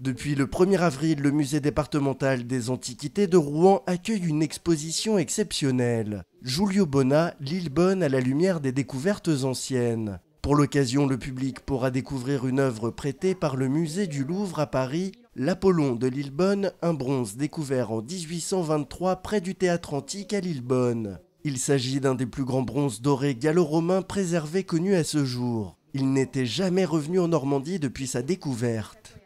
Depuis le 1er avril, le musée départemental des Antiquités de Rouen accueille une exposition exceptionnelle. Julio Bona, l'île bonne à la lumière des découvertes anciennes. Pour l'occasion, le public pourra découvrir une œuvre prêtée par le musée du Louvre à Paris, l'Apollon de Lillebonne, un bronze découvert en 1823 près du théâtre antique à Lillebonne. Il s'agit d'un des plus grands bronzes dorés gallo-romains préservés connus à ce jour. Il n'était jamais revenu en Normandie depuis sa découverte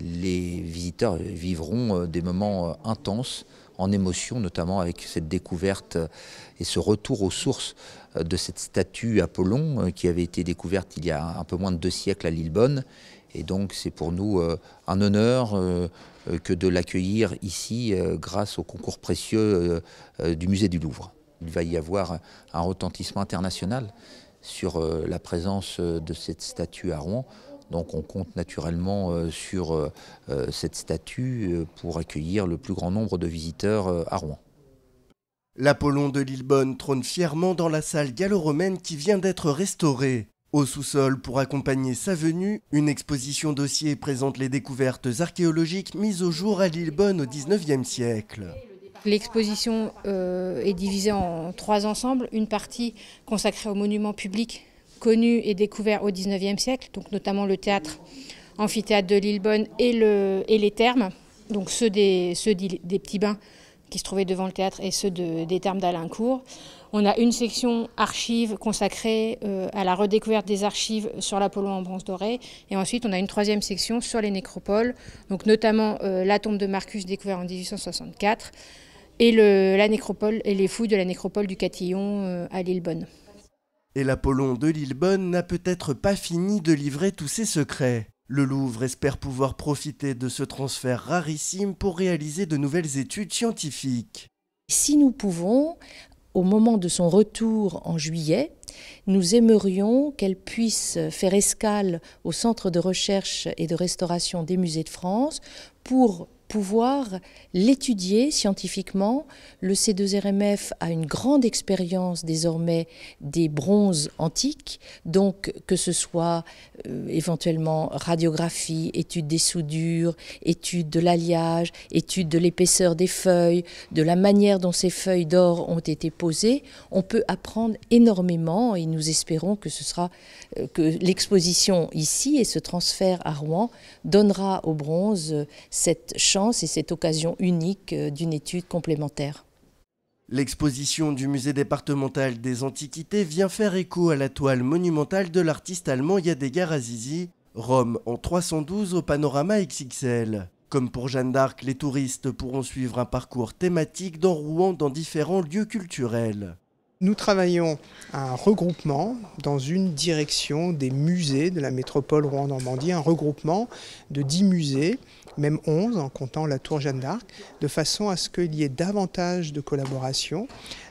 les visiteurs vivront euh, des moments euh, intenses en émotion, notamment avec cette découverte euh, et ce retour aux sources de cette statue Apollon qui avait été découverte il y a un peu moins de deux siècles à Lillebonne. Et donc c'est pour nous un honneur que de l'accueillir ici grâce au concours précieux du musée du Louvre. Il va y avoir un retentissement international sur la présence de cette statue à Rouen. Donc on compte naturellement euh, sur euh, euh, cette statue pour accueillir le plus grand nombre de visiteurs à Rouen. L'Apollon de Lillebonne trône fièrement dans la salle gallo-romaine qui vient d'être restaurée. Au sous-sol, pour accompagner sa venue, une exposition dossier présente les découvertes archéologiques mises au jour à Lillebonne au XIXe siècle. L'exposition est divisée en trois ensembles, une partie consacrée aux monuments publics connus et découverts au XIXe siècle, donc notamment le théâtre amphithéâtre de Lillebonne et, et les thermes, donc ceux des, petits bains qui se trouvaient devant le théâtre et ceux des thermes d'Alaincourt. On a une section archives consacrée euh, à la redécouverte des archives sur l'Apollo en bronze doré. Et ensuite, on a une troisième section sur les nécropoles, donc notamment euh, la tombe de Marcus découverte en 1864 et la nécropole et les fouilles de la nécropole du Catillon euh, à Lillebonne. Et l'Apollon de Lillebonne n'a peut-être pas fini de livrer tous ses secrets. Le Louvre espère pouvoir profiter de ce transfert rarissime pour réaliser de nouvelles études scientifiques. Si nous pouvons, au moment de son retour en juillet, nous aimerions qu'elle puisse faire escale au Centre de recherche et de restauration des musées de France pour pouvoir l'étudier scientifiquement. Le C2RMF a une grande expérience désormais des bronzes antiques, donc que ce soit euh, éventuellement radiographie, étude des soudures, étude de l'alliage, étude de l'épaisseur des feuilles, de la manière dont ces feuilles d'or ont été posées, on peut apprendre énormément et nous espérons que ce sera euh, que l'exposition ici et ce transfert à Rouen donnera au bronze cette chance et cette occasion unique euh, d'une étude complémentaire. L'exposition du musée départemental des Antiquités vient faire écho à la toile monumentale de l'artiste allemand Yadegar Azizi, Rome en 312 au panorama XXL. Comme pour Jeanne d'Arc, les touristes pourront suivre un parcours thématique dans Rouen dans différents lieux culturels. Nous travaillons à un regroupement dans une direction des musées de la métropole Rouen-Normandie, un regroupement de 10 musées, même 11 en comptant la tour Jeanne d'Arc, de façon à ce qu'il y ait davantage de collaboration,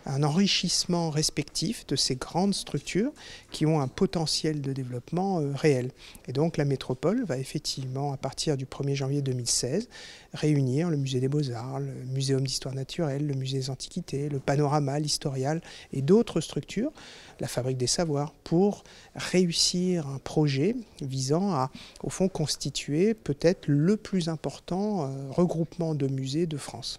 un enrichissement respectif de ces grandes structures qui ont un potentiel de développement euh, réel. Et donc la métropole va effectivement, à partir du 1er janvier 2016, réunir le musée des beaux-arts, le muséum d'histoire naturelle, le musée des antiquités, le panorama, l'historial et d'autres structures, la fabrique des savoirs, pour réussir un projet visant à, au fond, constituer peut-être le plus important euh, regroupement de musées de France.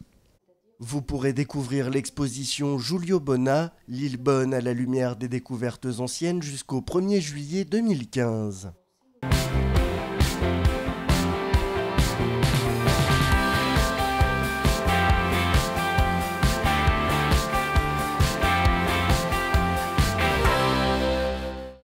Vous pourrez découvrir l'exposition Julio Bona, l'île bonne à la lumière des découvertes anciennes jusqu'au 1er juillet 2015.